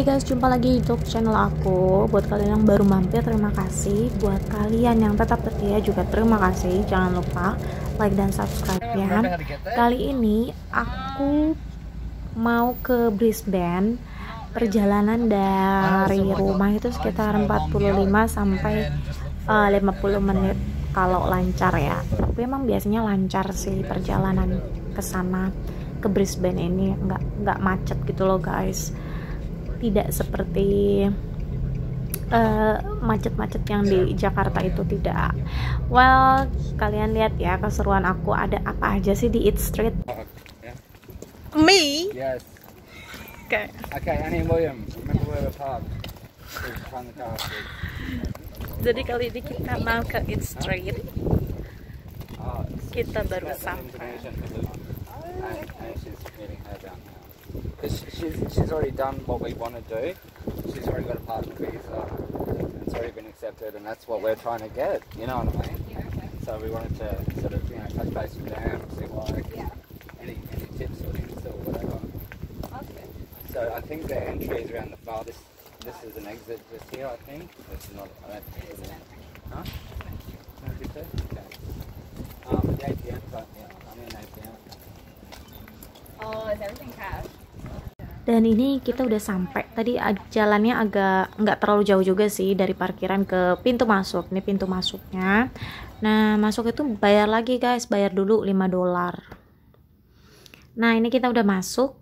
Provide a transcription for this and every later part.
Hai guys, jumpa lagi di channel aku Buat kalian yang baru mampir, terima kasih Buat kalian yang tetap setia juga terima kasih Jangan lupa like dan subscribe eh, ya Kali ini aku mau ke Brisbane Perjalanan dari rumah itu sekitar 45 sampai 50 eh, eh, menit Kalau lancar ya Tapi emang biasanya lancar sih perjalanan ke sana ke Brisbane ini nggak nggak macet gitu loh guys tidak seperti eh, macet-macet uh, yang di Jakarta itu tidak. Well, kalian lihat ya keseruan aku ada apa aja sih di Eat Street? Me? Yes. Okay. Okay, Jadi kali ini kita mau ke Eat Street. Ah, kita baru sampai. She's, she's already done what we want to do. She's already got a partner visa. It's already been accepted, and that's what we're trying to get. You know what I mean? Yeah, okay. So we wanted to sort of you know touch base with them, see why. Yeah. Any, any tips or hints or whatever. Okay. So I think the entry is around the bar. This this is an exit just here, I think. It's not. I don't think it's an entry. Huh? Okay. Um, the ATM right Yeah, I'm in ATM. Oh, is everything cash? dan ini kita udah sampai tadi jalannya agak nggak terlalu jauh juga sih dari parkiran ke pintu masuk ini pintu masuknya nah masuk itu bayar lagi guys bayar dulu 5 dolar nah ini kita udah masuk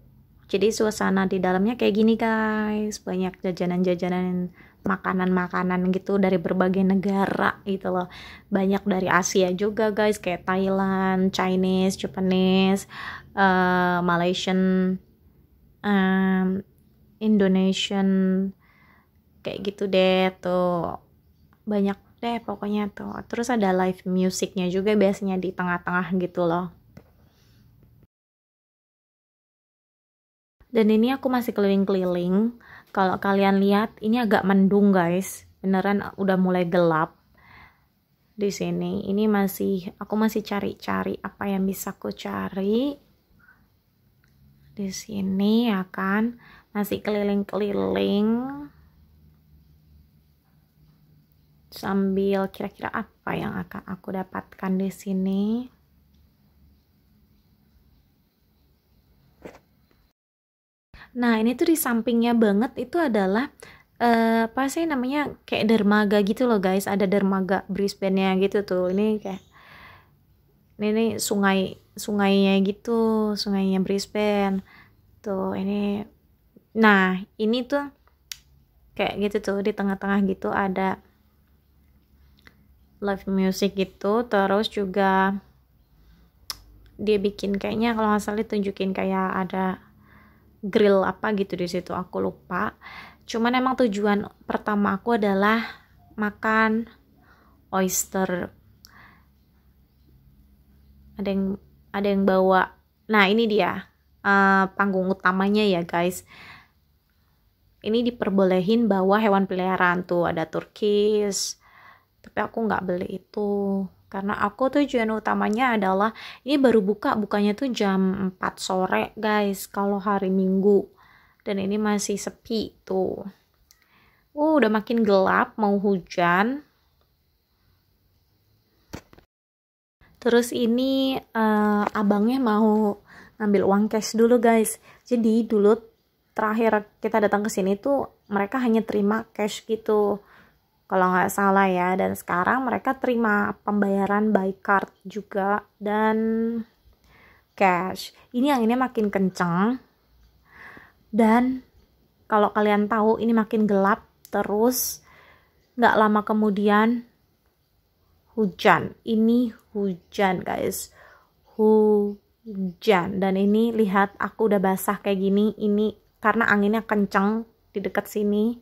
jadi suasana di dalamnya kayak gini guys banyak jajanan-jajanan makanan-makanan gitu dari berbagai negara gitu loh banyak dari Asia juga guys kayak Thailand, Chinese, Japanese, uh, Malaysian um, Indonesian kayak gitu deh tuh banyak deh pokoknya tuh terus ada live musicnya juga biasanya di tengah-tengah gitu loh dan ini aku masih keliling-keliling kalau kalian lihat ini agak mendung guys beneran udah mulai gelap di sini ini masih aku masih cari-cari apa yang bisa aku cari di sini ya kan? masih keliling-keliling sambil kira-kira apa yang akan aku dapatkan di sini Nah, ini tuh di sampingnya banget itu adalah uh, apa sih namanya kayak dermaga gitu loh guys, ada dermaga Brisbane-nya gitu tuh. Ini kayak ini, ini sungai sungainya gitu sungainya Brisbane tuh ini nah ini tuh kayak gitu tuh di tengah-tengah gitu ada live music gitu terus juga dia bikin kayaknya kalau nggak salah tunjukin kayak ada grill apa gitu di situ aku lupa cuman emang tujuan pertama aku adalah makan oyster ada yang ada yang bawa nah ini dia uh, panggung utamanya ya guys ini diperbolehin bawa hewan peliharaan tuh ada turkis tapi aku nggak beli itu karena aku tujuan utamanya adalah ini baru buka bukanya tuh jam 4 sore guys kalau hari minggu dan ini masih sepi tuh uh, udah makin gelap mau hujan terus ini uh, abangnya mau ngambil uang cash dulu guys jadi dulu terakhir kita datang ke sini tuh mereka hanya terima cash gitu kalau nggak salah ya dan sekarang mereka terima pembayaran by card juga dan cash ini yang ini makin kenceng dan kalau kalian tahu ini makin gelap terus nggak lama kemudian hujan. Ini hujan, guys. Hujan. Dan ini lihat aku udah basah kayak gini. Ini karena anginnya kenceng di dekat sini.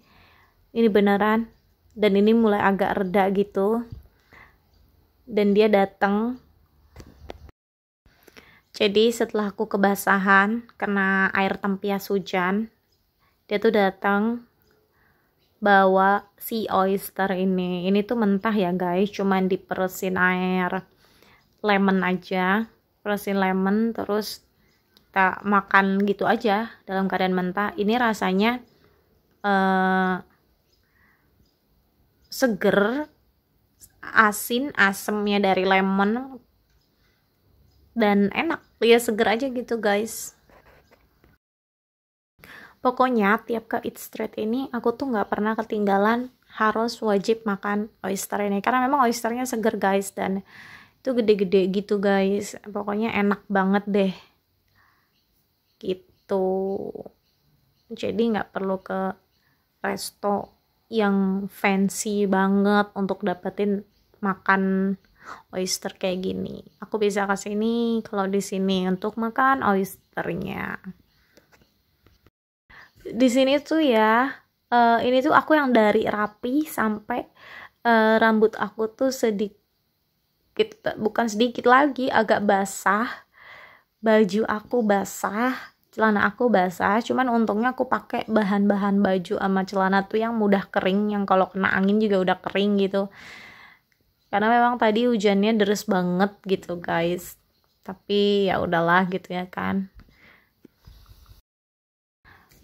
Ini beneran. Dan ini mulai agak reda gitu. Dan dia datang. Jadi setelah aku kebasahan kena air tempias hujan, dia tuh datang bawa si oyster ini ini tuh mentah ya guys cuman diperesin air lemon aja peresin lemon terus kita makan gitu aja dalam keadaan mentah ini rasanya eh, seger asin asemnya dari lemon dan enak ya seger aja gitu guys Pokoknya tiap ke Eat Street ini aku tuh nggak pernah ketinggalan harus wajib makan oyster ini karena memang oysternya seger guys dan itu gede-gede gitu guys. Pokoknya enak banget deh. Gitu. Jadi nggak perlu ke resto yang fancy banget untuk dapetin makan oyster kayak gini. Aku bisa kasih ini kalau di sini untuk makan oysternya di sini tuh ya uh, ini tuh aku yang dari rapi sampai uh, rambut aku tuh sedikit bukan sedikit lagi agak basah baju aku basah celana aku basah cuman untungnya aku pakai bahan-bahan baju sama celana tuh yang mudah kering yang kalau kena angin juga udah kering gitu karena memang tadi hujannya deres banget gitu guys tapi ya udahlah gitu ya kan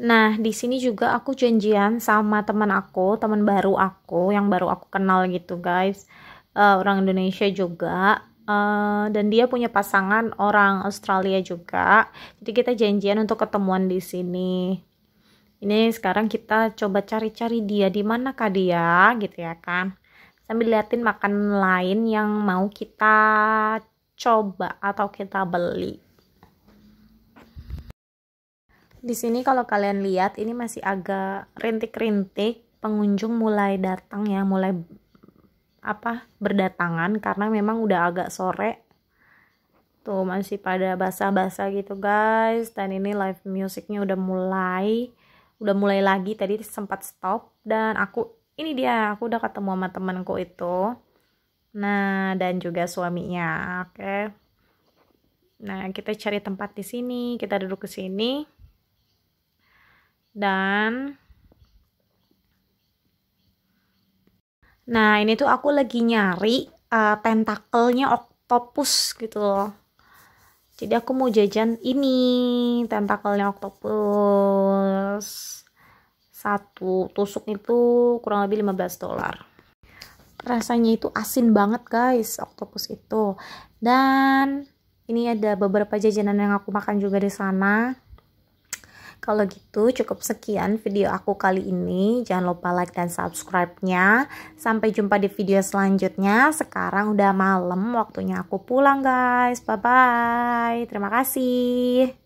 Nah, di sini juga aku janjian sama teman aku, teman baru aku yang baru aku kenal gitu, guys. Uh, orang Indonesia juga. Uh, dan dia punya pasangan orang Australia juga. Jadi kita janjian untuk ketemuan di sini. Ini sekarang kita coba cari-cari dia di manakah dia gitu ya kan. Sambil liatin makan lain yang mau kita coba atau kita beli. Di sini kalau kalian lihat ini masih agak rintik-rintik, pengunjung mulai datang ya, mulai apa berdatangan karena memang udah agak sore tuh masih pada basah-basah gitu guys dan ini live musicnya udah mulai udah mulai lagi tadi sempat stop dan aku ini dia aku udah ketemu sama temanku itu nah dan juga suaminya oke okay. nah kita cari tempat di sini kita duduk ke sini dan nah ini tuh aku lagi nyari uh, tentakelnya octopus gitu loh jadi aku mau jajan ini tentakelnya octopus satu tusuk itu kurang lebih 15 dolar rasanya itu asin banget guys octopus itu dan ini ada beberapa jajanan yang aku makan juga di sana kalau gitu cukup sekian video aku kali ini. Jangan lupa like dan subscribe-nya. Sampai jumpa di video selanjutnya. Sekarang udah malam, waktunya aku pulang guys. Bye-bye. Terima kasih.